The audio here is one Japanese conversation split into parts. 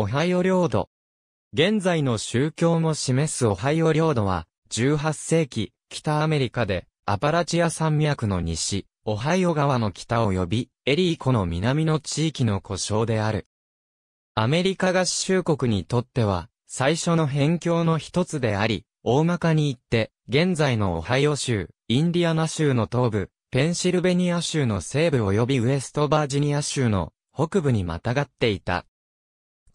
オハイオ領土。現在の宗教も示すオハイオ領土は、18世紀、北アメリカで、アパラチア山脈の西、オハイオ川の北及び、エリー湖の南の地域の故障である。アメリカ合衆国にとっては、最初の辺境の一つであり、大まかに言って、現在のオハイオ州、インディアナ州の東部、ペンシルベニア州の西部及びウェストバージニア州の北部にまたがっていた。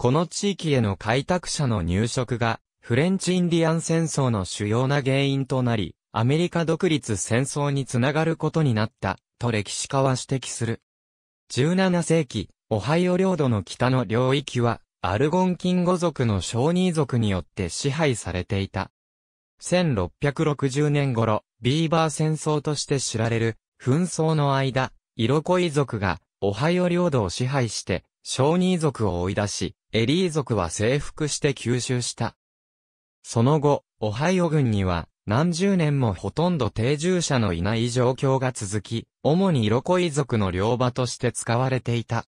この地域への開拓者の入植が、フレンチインディアン戦争の主要な原因となり、アメリカ独立戦争につながることになった、と歴史家は指摘する。17世紀、オハイオ領土の北の領域は、アルゴンキンゴ族の小ニ族によって支配されていた。1660年頃、ビーバー戦争として知られる、紛争の間、イロコイ族が、オハイオ領土を支配して、小二族を追い出し、エリー族は征服して吸収した。その後、オハイオ軍には、何十年もほとんど定住者のいない状況が続き、主にロコイ族の領場として使われていた。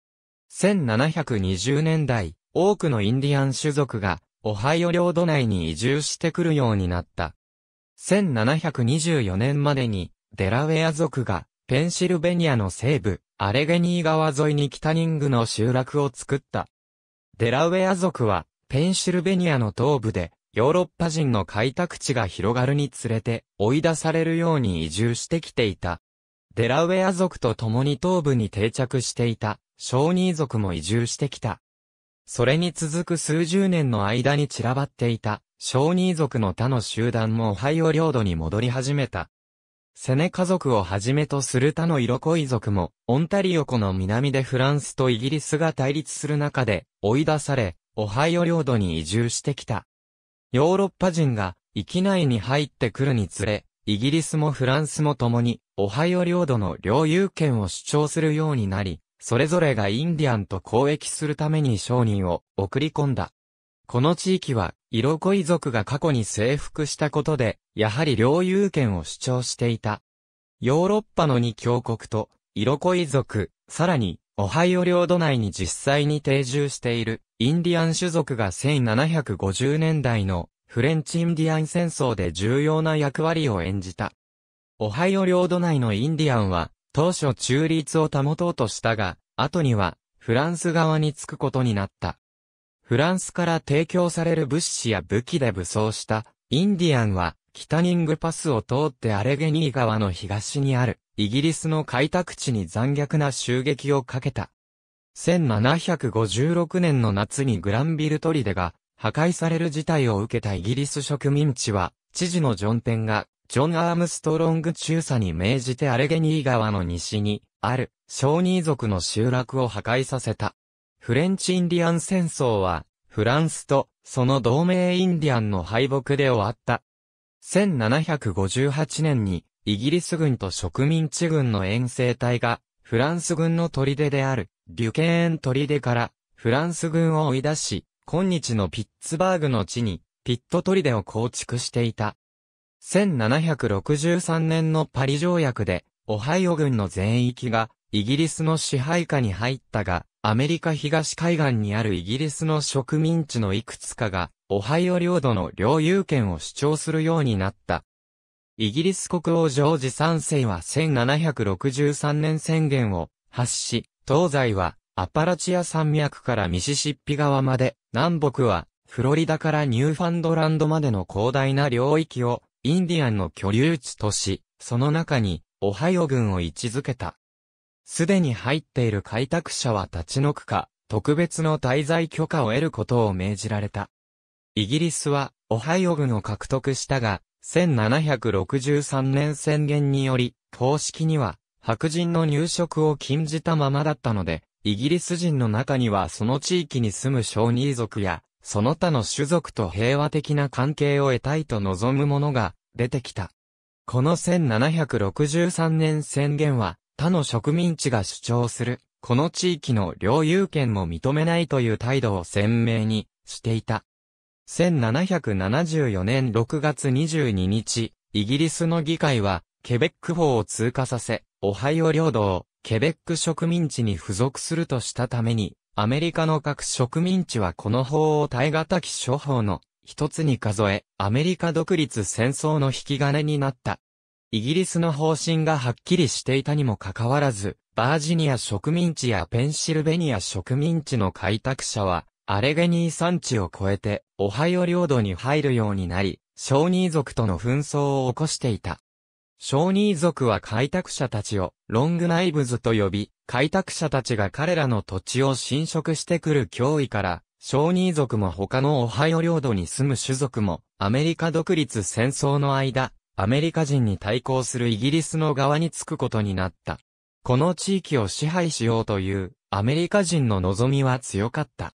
1720年代、多くのインディアン種族が、オハイオ領土内に移住してくるようになった。1724年までに、デラウェア族が、ペンシルベニアの西部、アレゲニー川沿いに北ニングの集落を作った。デラウェア族は、ペンシルベニアの東部で、ヨーロッパ人の開拓地が広がるにつれて、追い出されるように移住してきていた。デラウェア族と共に東部に定着していた、小ニー族も移住してきた。それに続く数十年の間に散らばっていた、小ニー族の他の集団もオハイオ領土に戻り始めた。セネ家族をはじめとする他の色恋族も、オンタリオ湖の南でフランスとイギリスが対立する中で、追い出され、オハイオ領土に移住してきた。ヨーロッパ人が、域内に入ってくるにつれ、イギリスもフランスも共に、オハイオ領土の領有権を主張するようになり、それぞれがインディアンと交易するために商人を送り込んだ。この地域は、色恋族が過去に征服したことで、やはり領有権を主張していた。ヨーロッパの2強国と、色恋族、さらに、オハイオ領土内に実際に定住している、インディアン種族が1750年代の、フレンチインディアン戦争で重要な役割を演じた。オハイオ領土内のインディアンは、当初中立を保とうとしたが、後には、フランス側につくことになった。フランスから提供される物資や武器で武装したインディアンは北ニングパスを通ってアレゲニー川の東にあるイギリスの開拓地に残虐な襲撃をかけた。1756年の夏にグランビルトリデが破壊される事態を受けたイギリス植民地は、知事のジョンペンが、ジョン・アームストロング中佐に命じてアレゲニー川の西に、ある、小ニー族の集落を破壊させた。フレンチインディアン戦争は、フランスとその同盟インディアンの敗北で終わった。1758年に、イギリス軍と植民地軍の遠征隊が、フランス軍の砦である、デュケーン砦から、フランス軍を追い出し、今日のピッツバーグの地に、ピット砦を構築していた。1763年のパリ条約で、オハイオ軍の全域が、イギリスの支配下に入ったが、アメリカ東海岸にあるイギリスの植民地のいくつかが、オハイオ領土の領有権を主張するようになった。イギリス国王ジョージ3世は1763年宣言を発し、東西はアパラチア山脈からミシシッピ川まで、南北はフロリダからニューファンドランドまでの広大な領域をインディアンの居留地とし、その中にオハイオ軍を位置づけた。すでに入っている開拓者は立ち退くか、特別の滞在許可を得ることを命じられた。イギリスは、オハイオ郡を獲得したが、1763年宣言により、公式には、白人の入植を禁じたままだったので、イギリス人の中にはその地域に住む小児族や、その他の種族と平和的な関係を得たいと望む者が出てきた。この1763年宣言は、他の植民地が主張する、この地域の領有権も認めないという態度を鮮明にしていた。1774年6月22日、イギリスの議会は、ケベック法を通過させ、オハイオ領土を、ケベック植民地に付属するとしたために、アメリカの各植民地はこの法を耐え難き諸法の一つに数え、アメリカ独立戦争の引き金になった。イギリスの方針がはっきりしていたにもかかわらず、バージニア植民地やペンシルベニア植民地の開拓者は、アレゲニー山地を越えて、オハイオ領土に入るようになり、小ニー族との紛争を起こしていた。小ニー族は開拓者たちを、ロングナイブズと呼び、開拓者たちが彼らの土地を侵食してくる脅威から、小ニー族も他のオハイオ領土に住む種族も、アメリカ独立戦争の間、アメリカ人に対抗するイギリスの側につくことになった。この地域を支配しようというアメリカ人の望みは強かった。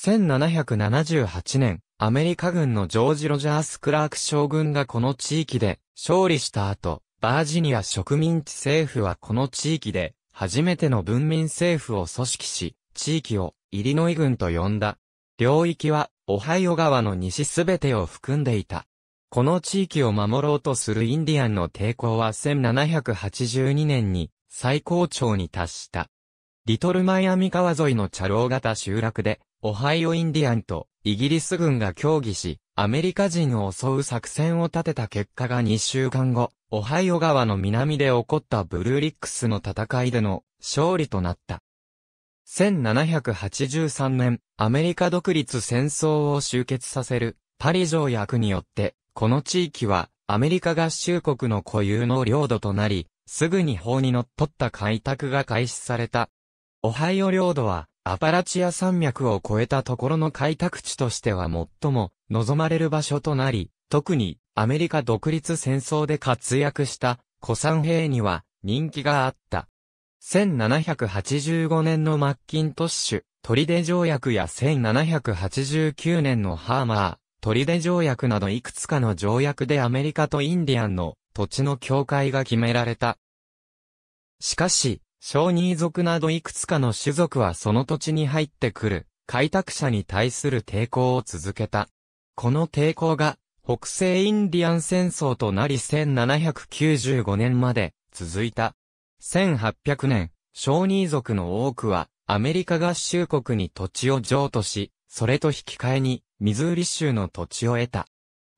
1778年、アメリカ軍のジョージ・ロジャース・クラーク将軍がこの地域で勝利した後、バージニア植民地政府はこの地域で初めての文民政府を組織し、地域をイリノイ軍と呼んだ。領域はオハイオ川の西すべてを含んでいた。この地域を守ろうとするインディアンの抵抗は1782年に最高潮に達した。リトルマイアミ川沿いの茶老型集落で、オハイオインディアンとイギリス軍が協議し、アメリカ人を襲う作戦を立てた結果が2週間後、オハイオ川の南で起こったブルーリックスの戦いでの勝利となった。1783年、アメリカ独立戦争を終結させるパリ条約によってこの地域はアメリカ合衆国の固有の領土となり、すぐに法に則っった開拓が開始された。オハイオ領土はアパラチア山脈を越えたところの開拓地としては最も望まれる場所となり、特にアメリカ独立戦争で活躍した古参兵には人気があった。1785年のマッキントッシュ、トリデ条約や1789年のハーマー、砦条約などいくつかの条約でアメリカとインディアンの土地の境界が決められた。しかし、小ニ族などいくつかの種族はその土地に入ってくる開拓者に対する抵抗を続けた。この抵抗が北西インディアン戦争となり1795年まで続いた。1800年、小ニ族の多くはアメリカ合衆国に土地を譲渡し、それと引き換えに、ミズーリ州の土地を得た。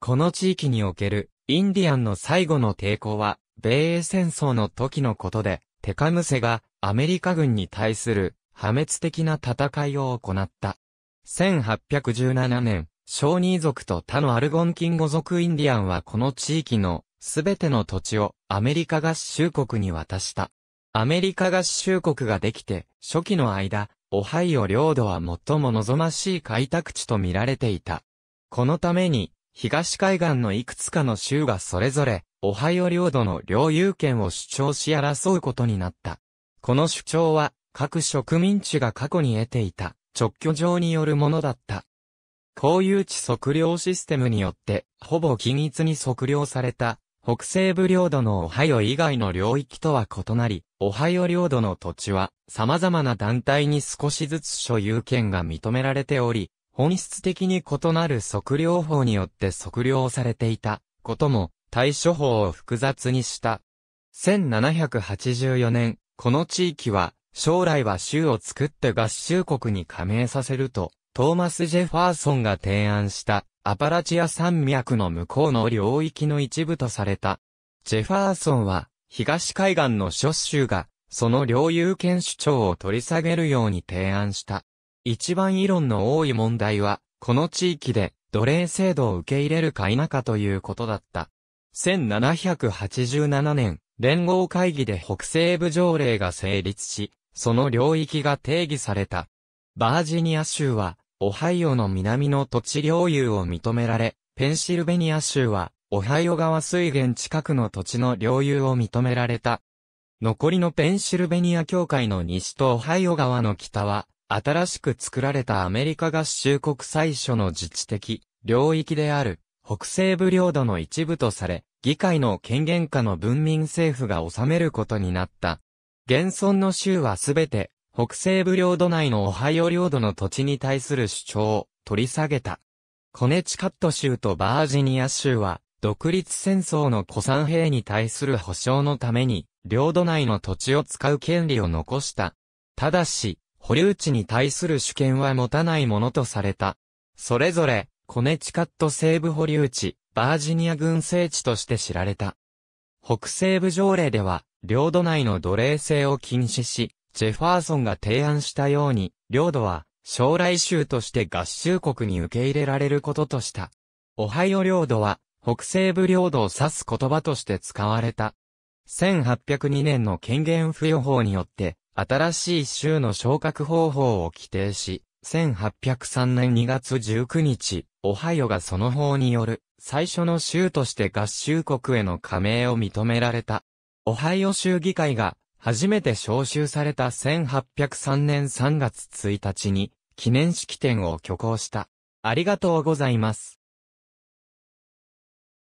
この地域における、インディアンの最後の抵抗は、米英戦争の時のことで、テカムセがアメリカ軍に対する破滅的な戦いを行った。1817年、小ニー族と他のアルゴンキンゴ族インディアンはこの地域のすべての土地をアメリカ合衆国に渡した。アメリカ合衆国ができて初期の間、オハイオ領土は最も望ましい開拓地と見られていた。このために、東海岸のいくつかの州がそれぞれ、オハイオ領土の領有権を主張し争うことになった。この主張は、各植民地が過去に得ていた、直居上によるものだった。公有地測量システムによって、ほぼ均一に測量された、北西部領土のオハヨ以外の領域とは異なり、オハヨ領土の土地は様々な団体に少しずつ所有権が認められており、本質的に異なる測量法によって測量されていたことも対処法を複雑にした。1784年、この地域は将来は州を作って合衆国に加盟させると、トーマス・ジェファーソンが提案したアパラチア山脈の向こうの領域の一部とされた。ジェファーソンは、東海岸の諸州が、その領有権主張を取り下げるように提案した。一番異論の多い問題は、この地域で奴隷制度を受け入れるか否かということだった。1787年、連合会議で北西部条例が成立し、その領域が定義された。バージニア州は、オハイオの南の土地領有を認められ、ペンシルベニア州は、オハイオ川水源近くの土地の領有を認められた。残りのペンシルベニア教会の西とオハイオ川の北は、新しく作られたアメリカ合衆国最初の自治的領域である北西部領土の一部とされ、議会の権限下の文民政府が治めることになった。現存の州はすべて北西部領土内のオハイオ領土の土地に対する主張を取り下げた。コネチカット州とバージニア州は、独立戦争の古参兵に対する保障のために、領土内の土地を使う権利を残した。ただし、保留地に対する主権は持たないものとされた。それぞれ、コネチカット西部保留地、バージニア軍聖地として知られた。北西部条例では、領土内の奴隷制を禁止し、ジェファーソンが提案したように、領土は将来州として合衆国に受け入れられることとした。オハイオ領土は北西部領土を指す言葉として使われた。1802年の権限付与法によって、新しい州の昇格方法を規定し、1803年2月19日、オハイオがその法による最初の州として合衆国への加盟を認められた。オハイオ州議会が初めて招集された1803年3月1日に記念式典を挙行した。ありがとうございます。